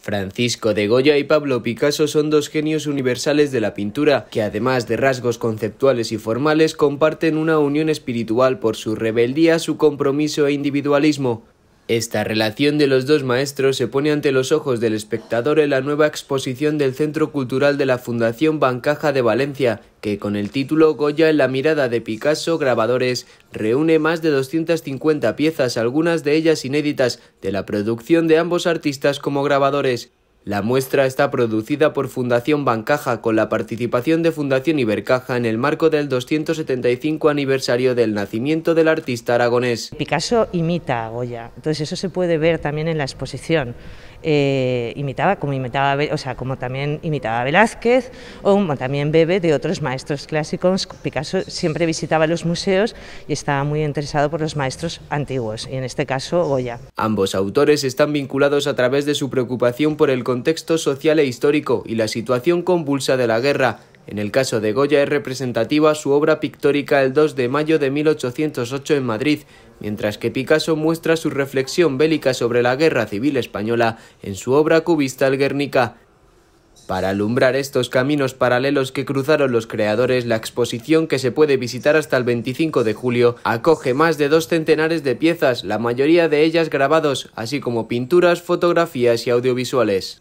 Francisco de Goya y Pablo Picasso son dos genios universales de la pintura, que además de rasgos conceptuales y formales comparten una unión espiritual por su rebeldía, su compromiso e individualismo. Esta relación de los dos maestros se pone ante los ojos del espectador en la nueva exposición del Centro Cultural de la Fundación Bancaja de Valencia, que con el título Goya en la mirada de Picasso Grabadores reúne más de 250 piezas, algunas de ellas inéditas, de la producción de ambos artistas como grabadores. La muestra está producida por Fundación Bancaja con la participación de Fundación Ibercaja en el marco del 275 aniversario del nacimiento del artista aragonés. Picasso imita a Goya, entonces eso se puede ver también en la exposición. Eh, imitaba como imitaba o sea como también imitaba Velázquez o como también bebe de otros maestros clásicos Picasso siempre visitaba los museos y estaba muy interesado por los maestros antiguos y en este caso Goya ambos autores están vinculados a través de su preocupación por el contexto social e histórico y la situación convulsa de la guerra. En el caso de Goya es representativa su obra pictórica El 2 de mayo de 1808 en Madrid, mientras que Picasso muestra su reflexión bélica sobre la guerra civil española en su obra cubista alguernica. Guernica. Para alumbrar estos caminos paralelos que cruzaron los creadores, la exposición que se puede visitar hasta el 25 de julio acoge más de dos centenares de piezas, la mayoría de ellas grabados, así como pinturas, fotografías y audiovisuales.